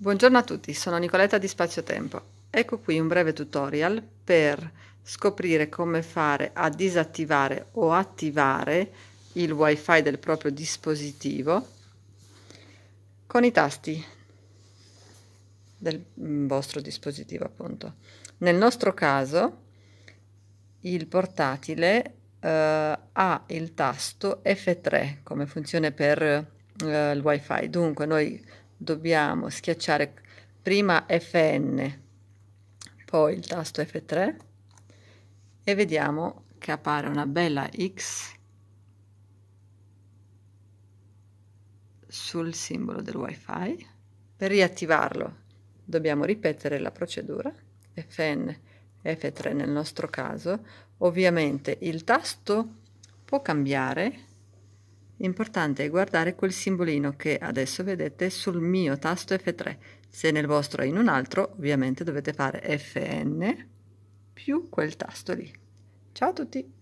Buongiorno a tutti, sono Nicoletta di Spazio Tempo. Ecco qui un breve tutorial per scoprire come fare a disattivare o attivare il wifi del proprio dispositivo con i tasti del mm, vostro dispositivo appunto. Nel nostro caso il portatile eh, ha il tasto F3 come funzione per eh, il wifi, dunque noi dobbiamo schiacciare prima Fn, poi il tasto F3 e vediamo che appare una bella X sul simbolo del wifi. Per riattivarlo dobbiamo ripetere la procedura Fn F3 nel nostro caso. Ovviamente il tasto può cambiare importante è guardare quel simbolino che adesso vedete sul mio tasto F3. Se nel vostro è in un altro, ovviamente dovete fare Fn più quel tasto lì. Ciao a tutti!